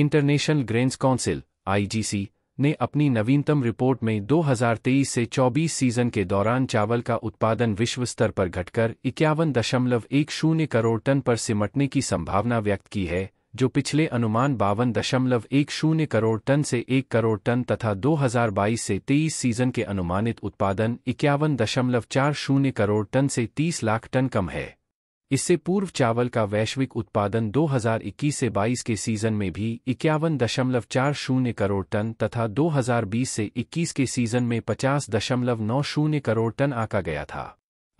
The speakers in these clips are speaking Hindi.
इंटरनेशनल ग्रेन्स काउंसिल आईजीसी ने अपनी नवीनतम रिपोर्ट में 2023 से 24 सीजन के दौरान चावल का उत्पादन विश्व स्तर पर घटकर इक्यावन दशमलव एक शून्य करोड़ टन पर सिमटने की संभावना व्यक्त की है जो पिछले अनुमान बावन दशमलव एक शून्य करोड़ टन से एक करोड़ टन तथा 2022 से 23 सीजन के अनुमानित उत्पादन इक्यावन दशमलव चार शून्य करोड़ टन से 30 लाख टन कम है इससे पूर्व चावल का वैश्विक उत्पादन 2021 से 22 के सीजन में भी इक्यावन दशमलव चार शून्य करोड़ टन तथा 2020 से 21 के सीजन में पचास दशमलव नौ शून्य करोड़ टन आका गया था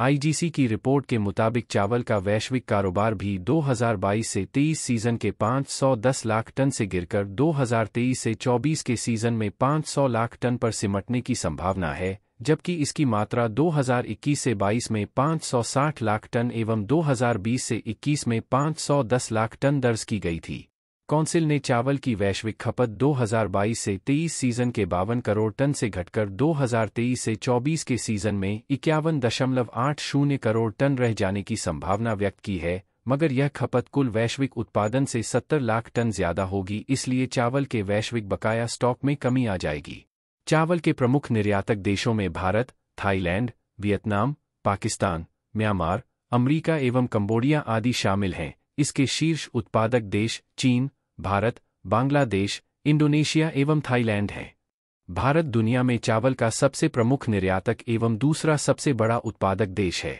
आईजीसी की रिपोर्ट के मुताबिक चावल का वैश्विक कारोबार भी 2022 से 23 सीजन के 510 लाख टन से गिरकर 2023 से 24 के सीजन में 500 लाख टन पर सिमटने की संभावना है जबकि इसकी मात्रा 2021 से 22 में 560 लाख टन एवं 2020 से 21 में 510 लाख टन दर्ज की गई थी काउंसिल ने चावल की वैश्विक खपत 2022 से 23 सीजन के बावन करोड़ टन से घटकर 2023 से 24 के सीजन में इक्यावन दशमलव आठ शून्य करोड़ टन रह जाने की संभावना व्यक्त की है मगर यह खपत कुल वैश्विक उत्पादन से 70 लाख टन ज्यादा होगी इसलिए चावल के वैश्विक बकाया स्टॉक में कमी आ जाएगी चावल के प्रमुख निर्यातक देशों में Bharat Thailand Vietnam Pakistan Myanmar अमरीका एवं कम्बोडिया आदि शामिल हैं इसके शीर्ष उत्पादक देश चीन भारत बांग्लादेश इंडोनेशिया एवं थाईलैंड है भारत दुनिया में चावल का सबसे प्रमुख निर्यातक एवं दूसरा सबसे बड़ा उत्पादक देश है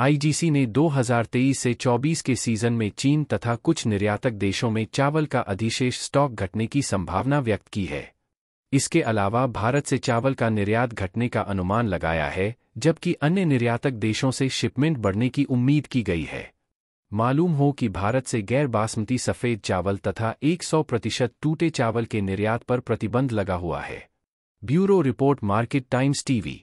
आईजीसी ने 2023 से 24 के सीजन में चीन तथा कुछ निर्यातक देशों में चावल का अधिशेष स्टॉक घटने की संभावना व्यक्त की है इसके अलावा भारत से चावल का निर्यात घटने का अनुमान लगाया है जबकि अन्य निर्यातक देशों से शिपमेंट बढ़ने की उम्मीद की गई है मालूम हो कि भारत से गैर बासमती सफ़ेद चावल तथा 100 प्रतिशत टूटे चावल के निर्यात पर प्रतिबंध लगा हुआ है bureau report Market Times TV